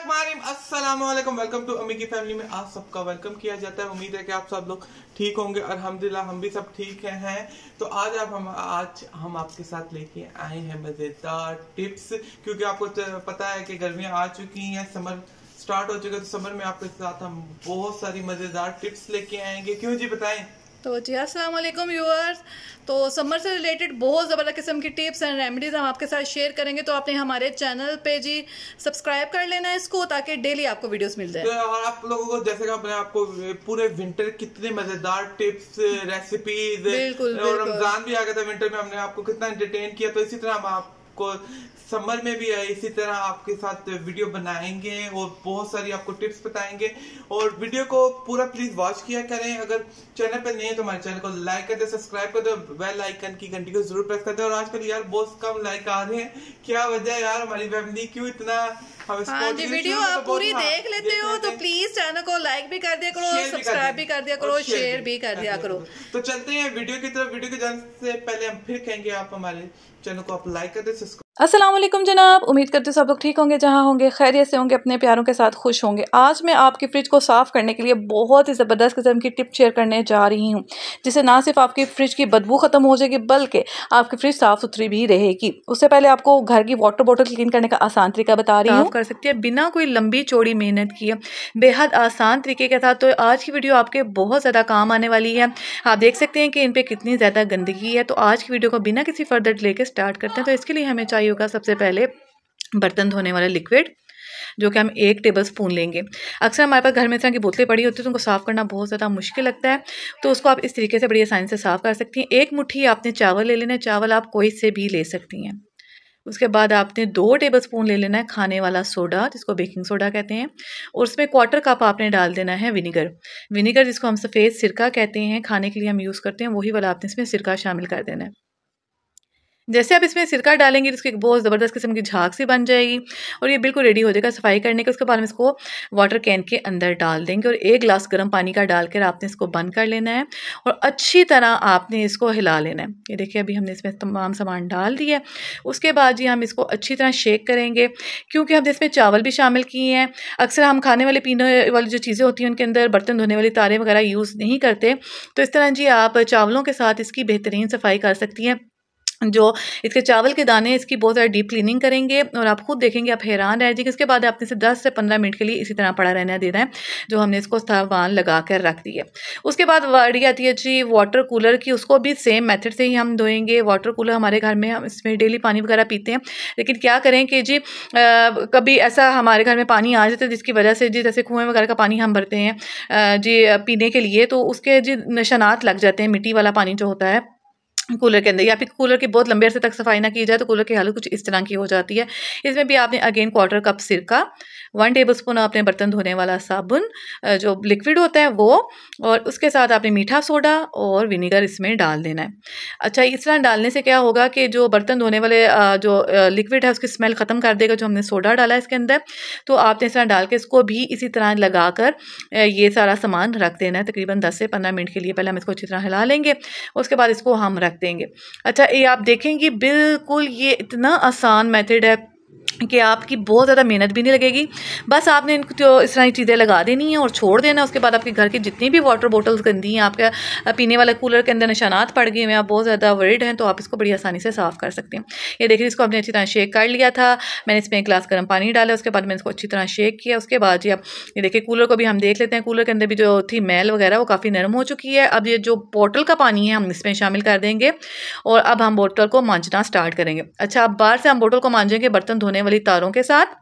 अस्सलाम welcome to अमी की फैमिली में आप सबका वेलकम किया जाता है उम्मीद है कि आप सब लोग ठीक होंगे अलहमदिल्ला हम भी सब ठीक हैं तो आज आप हम आज हम आपके साथ लेके आए हैं मज़ेदार टिप्स क्योंकि आपको तो पता है कि गर्मियाँ आ चुकी हैं समर स्टार्ट हो चुका है तो समर में आपके साथ हम बहुत सारी मज़ेदार टिप्स लेके आएंगे क्यों जी बताएं तो जी अस्सलाम वालेकुम व्यूअर्स तो समर से रिलेटेड बहुत ज़बरदस्त किस्म की टिप्स एंड रेमेडीज़ हम आपके साथ शेयर करेंगे तो आपने हमारे चैनल पे जी सब्सक्राइब कर लेना है इसको ताकि डेली आपको वीडियोस मिल जाए तो और आप लोगों को जैसे कि हमने आपको पूरे विंटर कितने मज़ेदार टिप्स रेसिपीज बिल्कुल, बिल्कुल। रमज़ान भी आ गया था विंटर में हमने आपको कितना एंटरटेन किया तो इसी तरह हम आप आपको समर में भी इसी तरह आपके साथ वीडियो बनाएंगे और बहुत सारी आपको टिप्स बताएंगे और वीडियो को पूरा प्लीज वॉच किया करें अगर चैनल पर नहीं है तो हमारे चैनल को लाइक कर दे सब्सक्राइब कर दे वेल आइकन की घंटी को जरूर प्रेस कर दे और आजकल यार बहुत कम लाइक आ रहे हैं क्या वजह है यार हमारी फैमिली क्यों इतना हाँ जी वीडियो आप पूरी हाँ, देख लेते हो तो प्लीज चैनल को लाइक भी कर दिया करो सब्सक्राइब भी कर दिया करो शेयर भी कर दिया करो तो चलते हैं वीडियो की तरफ वीडियो के जाने से पहले हम फिर कहेंगे आप हमारे चैनल को आप लाइक कर दें असलम जनाब उम्मीद करते सब लोग ठीक होंगे जहाँ होंगे खैरियत से होंगे अपने प्यारों के साथ खुश होंगे आज मैं आपकी फ्रिज को साफ़ करने के लिए बहुत ही ज़बरदस्त किस्म की टिप शेयर करने जा रही हूँ जिससे ना सिर्फ आपकी फ्रिज की बदबू ख़त्म हो जाएगी बल्कि आपकी फ्रिज साफ़ सुथरी भी रहेगी उससे पहले आपको घर की वाटर बॉटल क्लीन करने का आसान तरीका बता रही हूँ कर सकती है बिना कोई लंबी चौड़ी मेहनत किए बेहद आसान तरीके के साथ तो आज की वीडियो आपके बहुत ज़्यादा काम आने वाली है आप देख सकते हैं कि इन पर कितनी ज़्यादा गंदगी है तो आज की वीडियो को बिना किसी फर्दर डिले के स्टार्ट करते हैं तो इसके लिए हमें चाहिए होगा सबसे पहले बर्तन धोने वाला लिक्विड जो कि हम एक टेबल स्पून लेंगे अक्सर हमारे पास घर में इस तरह की बोतलें पड़ी होती हैं तो उनको साफ़ करना बहुत ज़्यादा मुश्किल लगता है तो उसको आप इस तरीके से बड़ी आसानी से साफ़ कर सकती हैं एक मुट्ठी आपने चावल ले लेना है चावल आप कोई से भी ले सकती हैं उसके बाद आपने दो टेबल स्पून ले लेना है खाने वाला सोडा जिसको बेकिंग सोडा कहते हैं और उसमें क्वार्टर कप आपने डाल देना है विनीगर विनीगर जिसको हम सफ़ेद सिरका कहते हैं खाने के लिए हम यूज़ करते हैं वही वाला आपने इसमें सिरका शामिल कर देना है जैसे आप इसमें सिरका डालेंगे तो इसकी बहुत ज़बरदस्त किस्म की झाक सी बन जाएगी और ये बिल्कुल रेडी हो जाएगा सफाई करने के उसके बाद हम इसको वाटर कैन के अंदर डाल देंगे और एक ग्लास गर्म पानी का डालकर आपने इसको बंद कर लेना है और अच्छी तरह आपने इसको हिला लेना है ये देखिए अभी हमने इसमें तमाम सामान डाल दिया है उसके बाद जी हम इसको अच्छी तरह शेक करेंगे क्योंकि हमने इसमें चावल भी शामिल किए हैं अक्सर हम खाने वाले पीने वाली जो चीज़ें होती हैं उनके अंदर बर्तन धोने वाली तारे वगैरह यूज़ नहीं करते तो इस तरह जी आप चावलों के साथ इसकी बेहतरीन सफाई कर सकती हैं जो इसके चावल के दाने इसकी बहुत ज़्यादा डीप क्लीनिंग करेंगे और आप खुद देखेंगे आप हैरान रह जाएंगे इसके बाद आपने इसे 10 से 15 मिनट के लिए इसी तरह पड़ा रहना देना है जो हमने इसको सामान लगा कर रख दिए उसके बाद वाड़ी आती है जी वाटर कूलर की उसको भी सेम मेथड से ही हम धोएंगे वाटर कूलर हमारे घर में हम इसमें डेली पानी वगैरह पीते हैं लेकिन क्या करें कि जी आ, कभी ऐसा हमारे घर में पानी आ जाता है जिसकी वजह से जी जैसे कुएँ वगैरह का पानी हम भरते हैं जी पीने के लिए तो उसके जी नशानात लग जाते हैं मिट्टी वाला पानी जो होता है कूलर के अंदर या फिर कूलर की बहुत लंबे अरसे तक सफाई ना की जाए तो कूलर की हालत कुछ इस तरह की हो जाती है इसमें भी आपने अगेन क्वार्टर कप सिरका वन टेबल स्पून आपने बर्तन धोने वाला साबुन जो लिक्विड होता है वो और उसके साथ आपने मीठा सोडा और विनीगर इसमें डाल देना है अच्छा इस तरह डालने से क्या होगा कि जो बर्तन धोने वाले जो लिक्विड है उसकी स्मेल ख़त्म कर देगा जो हमने सोडा डाला है इसके अंदर तो आपने इस तरह डाल के इसको भी इसी तरह लगा कर ये सारा सामान रख देना है तकरीबन दस से पंद्रह मिनट के लिए पहले हम इसको अच्छी तरह हिला लेंगे उसके बाद इसको हम रख देंगे अच्छा ये आप देखेंगे बिल्कुल ये इतना आसान मेथड है कि आपकी बहुत ज़्यादा मेहनत भी नहीं लगेगी बस आपने इनको तो इस तरह की चीज़ें लगा देनी है और छोड़ देना उसके बाद आपके घर की जितनी भी वाटर बॉटल्स गंदी हैं आपका पीने वाला कूलर के अंदर निशानात पड़ गए हैं आप बहुत ज़्यादा वर्ड हैं तो आप इसको बड़ी आसानी से साफ़ कर सकते हैं ये देखिए इसको आपने अच्छी तरह शेक कर लिया था मैंने इसमें एक ग्लास गर्म पानी डाला उसके बाद मैंने इसको अच्छी तरह शेक किया उसके बाद जी आप ये देखिए कूलर को भी हम देख लेते हैं कूलर के अंदर भी जो थी मैल वगैरह वो काफ़ी नरम हो चुकी है अब ये जो बोटल का पानी है हम इसमें शामिल कर देंगे और अब हम बोटल को मांजना स्टार्ट करेंगे अच्छा अब बाहर से हम बोटल को मांजेंगे बर्तन धोने वाली तारों के साथ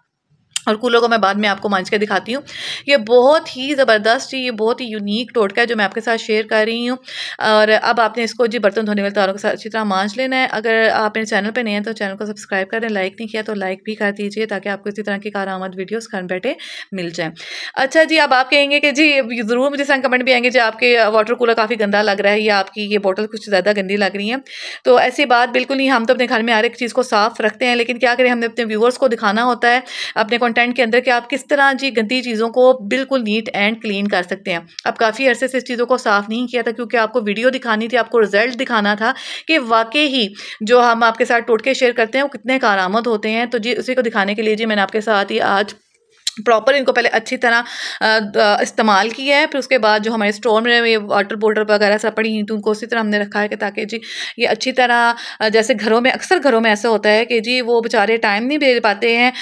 और कूलर को मैं बाद में आपको मांझ के दिखाती हूँ ये बहुत ही ज़बरदस्त ये बहुत ही यूनिक टोटका है जो मैं आपके साथ शेयर कर रही हूँ और अब आपने इसको जी बर्तन धोने वाले तारों के साथ अच्छी तरह मांझ लेना है अगर आप मेरे चैनल पर नए हैं तो चैनल को सब्सक्राइब करें लाइक नहीं किया तो लाइक भी कर दीजिए ताकि आपको इसी तरह की आमद वीडियोज़ घर बैठे मिल जाएँ अच्छा जी अब आप कहेंगे कि जी ज़रूर मुझे सैन कमेंट भी आएंगे जी आपके वाटर कूलर काफ़ी गंदा लग रहा है या आपकी ये बॉटल कुछ ज़्यादा गंदी लग रही है तो ऐसी बात बिल्कुल नहीं हम तो अपने घर में हर एक चीज़ को साफ़ रखते हैं लेकिन क्या करें हमने अपने व्यूवर्स को दिखाना होता है अपने कंटेंट के अंदर कि आप किस तरह जी गंदी चीज़ों को बिल्कुल नीट एंड क्लीन कर सकते हैं अब काफ़ी अरसे से इस चीज़ों को साफ़ नहीं किया था क्योंकि आपको वीडियो दिखानी थी आपको रिजल्ट दिखाना था कि वाकई ही जो हम आपके साथ टोटके शेयर करते हैं वो कितने कारामद होते हैं तो जी उसी को दिखाने के लिए जी मैंने आपके साथ ही आज प्रॉपर इनको पहले अच्छी तरह इस्तेमाल किया है फिर उसके बाद जो हमारे स्टोर में ये वाटर बोल्डर वगैरह सब पड़ी हुई तो उनको उसी तरह हमने रखा है कि ताकि जी ये अच्छी तरह जैसे घरों में अक्सर घरों में ऐसा होता है कि जी वो बेचारे टाइम नहीं दे पाते हैं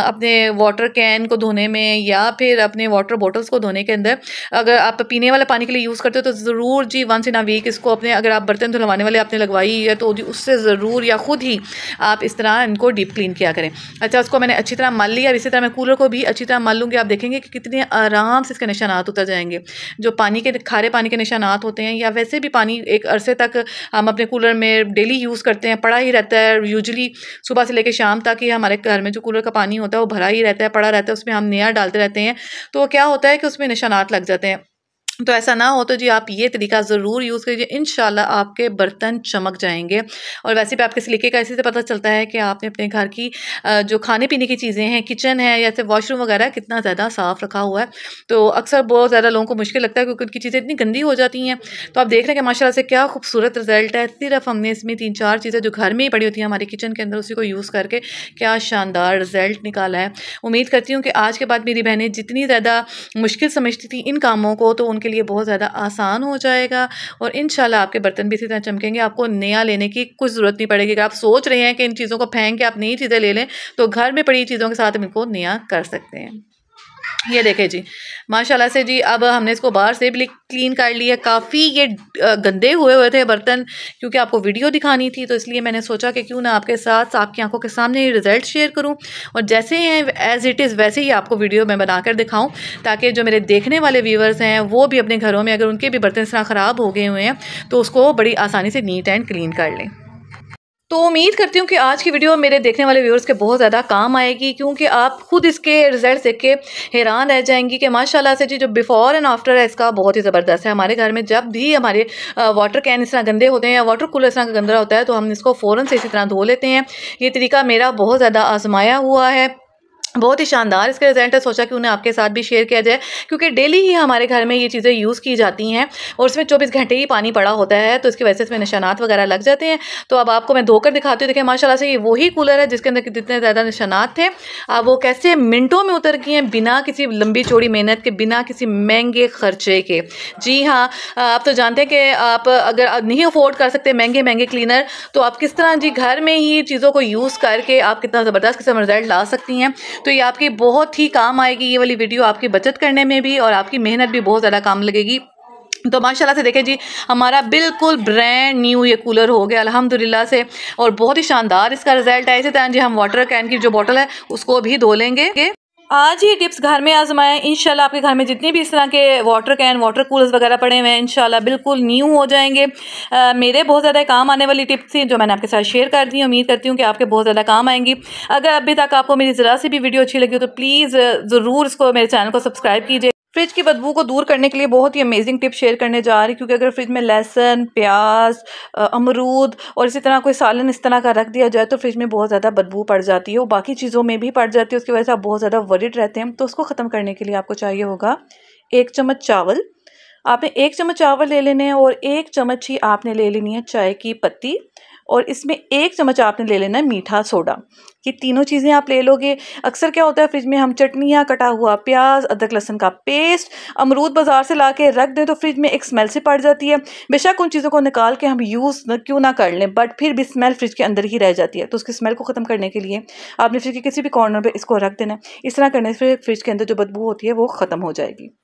अपने वाटर कैन को धोने में या फिर अपने वाटर बॉटल्स को धोने के अंदर अगर आप पीने वाले पानी के लिए यूज़ करते हो तो ज़रूर जी वंस इन अ वीक इसको अपने अगर आप बर्तन धुलवाने वाले आपने लगवाई है तो जी उससे ज़रूर या ख़ुद ही आप इस तरह इनको डीप क्लीन किया करें अच्छा उसको मैंने अच्छी तरह मल लिया और इसी तरह मैं कूलर को भी अच्छी अच्छी तरह मान लूँगी आप देखेंगे कि कितने आराम से इसके निशान उतर जाएंगे जो पानी के खारे पानी के निशानात होते हैं या वैसे भी पानी एक अरसे तक हम अपने कूलर में डेली यूज़ करते हैं पड़ा ही रहता है यूजली सुबह से लेकर शाम तक ही हमारे घर में जो कूलर का पानी होता है वो भरा ही रहता है पड़ा रहता है उसमें हम नया डालते रहते हैं तो क्या होता है कि उसमें निशानात लग जाते हैं तो ऐसा ना हो तो जी आप ये तरीका ज़रूर यूज़ करिए इन आपके बर्तन चमक जाएंगे और वैसे भी आपके सलीके का ऐसे से पता चलता है कि आपने अपने घर की जो खाने पीने की चीज़ें हैं किचन है या फिर वॉशरूम वगैरह कितना ज़्यादा साफ़ रखा हुआ है तो अक्सर बहुत ज़्यादा लोगों को मुश्किल लगता है क्योंकि उनकी चीज़ें इतनी गंदी हो जाती हैं तो आप देख रहे हैं कि माशाला से क्या खूबसूरत रिजल्ट है सिर्फ हमने इसमें तीन चार चीज़ें जो घर में ही पड़ी होती हैं हमारे किचन के अंदर उसी को यूज़ करके क्या शानदार रिजल्ट निकाला है उम्मीद करती हूँ कि आज के बाद मेरी बहनें जितनी ज़्यादा मुश्किल समझती थी इन कामों को तो के लिए बहुत ज़्यादा आसान हो जाएगा और इन आपके बर्तन भी इसी तरह चमकेंगे आपको नया लेने की कुछ ज़रूरत नहीं पड़ेगी अगर आप सोच रहे हैं कि इन चीज़ों को फेंक के आप नई चीज़ें ले लें तो घर में पड़ी चीज़ों के साथ इनको नया कर सकते हैं ये देखें जी माशाल्लाह से जी अब हमने इसको बाहर से भी क्लीन कर लिया काफ़ी ये गंदे हुए हुए थे बर्तन क्योंकि आपको वीडियो दिखानी थी तो इसलिए मैंने सोचा कि क्यों ना आपके साथ आपकी आंखों के सामने ये रिज़ल्ट शेयर करूं और जैसे हैं एज़ इट इज़ वैसे ही आपको वीडियो में बनाकर दिखाऊं ताकि जो मेरे देखने वाले व्यूवर्स हैं वो भी अपने घरों में अगर उनके भी बर्तन इस तरह ख़राब हो गए हुए हैं तो उसको बड़ी आसानी से नीट एंड क्लीन कर लें तो उम्मीद करती हूँ कि आज की वीडियो मेरे देखने वाले व्यूअर्स के बहुत ज़्यादा काम आएगी क्योंकि आप खुद इसके रिजल्ट देख के हैरान रह जाएंगी कि माशाल्लाह से जी जो बिफ़ोर एंड आफ्टर है इसका बहुत ही ज़बरदस्त है हमारे घर में जब भी हमारे वाटर कैन इस तरह गंदे होते हैं या वाटर कूलर इस तरह गंदा होता है तो हम इसको फ़ौरन से इसी तरह धो लेते हैं ये तरीका मेरा बहुत ज़्यादा आजमाया हुआ है बहुत ही शानदार इसका रिजल्ट है सोचा कि उन्हें आपके साथ भी शेयर किया जाए क्योंकि डेली ही हमारे घर में ये चीज़ें यूज़ की जाती हैं और इसमें चौबीस घंटे ही पानी पड़ा होता है तो इसकी वजह से इसमें निशानात वगैरह लग जाते हैं तो अब आपको मैं धोकर दिखाती हूँ देखिए माशाल्लाह से ये वही कूलर है जिसके अंदर जितने ज़्यादा निशानात थे अब वो कैसे मिनटों में उतर गए हैं बिना किसी लंबी चौड़ी मेहनत के बिना किसी महंगे खर्चे के जी हाँ आप तो जानते हैं कि आप अगर नहीं अफोर्ड कर सकते महंगे महंगे क्लीनर तो आप किस तरह जी घर में ही चीज़ों को यूज़ करके आप कितना ज़बरदस्त किस्म रिजल्ट ला सकती हैं तो ये आपके बहुत ही काम आएगी ये वाली वीडियो आपकी बचत करने में भी और आपकी मेहनत भी बहुत ज़्यादा काम लगेगी तो माशाल्लाह से देखें जी हमारा बिल्कुल ब्रांड न्यू ये कूलर हो गया अल्हम्दुलिल्लाह से और बहुत ही शानदार इसका रिजल्ट आए इसी तरह जी हम वाटर कैन की जो बॉटल है उसको भी धो लेंगे आज ये टिप्स घर में आजमाएं इंशाल्लाह आपके घर में जितने भी इस तरह के वाटर कैन वाटर कूलर्स वगैरह पड़े हुए हैं इंशाल्लाह बिल्कुल न्यू हो जाएंगे आ, मेरे बहुत ज़्यादा काम आने वाली टिप्स थी जो मैंने आपके साथ शेयर कर दी उम्मीद करती हूँ कि आपके बहुत ज़्यादा काम आएंगी अगर अभी तक आपको मेरी ज़रा सी भी वीडियो अच्छी लगी हो तो प्लीज़ ज़रूर इसको मेरे चैनल को सब्सक्राइब कीजिए फ्रिज की बदबू को दूर करने के लिए बहुत ही अमेजिंग टिप शेयर करने जा रही क्योंकि अगर फ्रिज में लहसन प्याज अमरूद और इसी तरह कोई सालन इस तरह का रख दिया जाए तो फ्रिज में बहुत ज़्यादा बदबू पड़ जाती है और बाकी चीज़ों में भी पड़ जाती है उसकी वजह से आप बहुत ज़्यादा वरिड रहते हैं तो उसको ख़त्म करने के लिए आपको चाहिए होगा एक चम्मच चावल आपने एक चम्मच चावल ले लेने हैं और एक चम्मच ही आपने ले लेनी है चाय की पत्ती और इसमें एक चम्मच आपने ले लेना है मीठा सोडा ये तीनों चीज़ें आप ले लोगे अक्सर क्या होता है फ्रिज में हम चटनियाँ कटा हुआ प्याज अदरक लहसन का पेस्ट अमरूद बाज़ार से ला के रख दें तो फ्रिज में एक स्मेल से पड़ जाती है बेशक उन चीज़ों को निकाल के हम यूज़ क्यों ना कर लें बट फिर भी स्मेल फ्रिज के अंदर ही रह जाती है तो उसकी स्मेल को ख़त्म करने के लिए आपने फ्रिज के किसी भी कॉर्नर पर इसको रख देना है इस तरह करने से फ्रिज के अंदर जो बदबू होती है वो ख़त्म हो जाएगी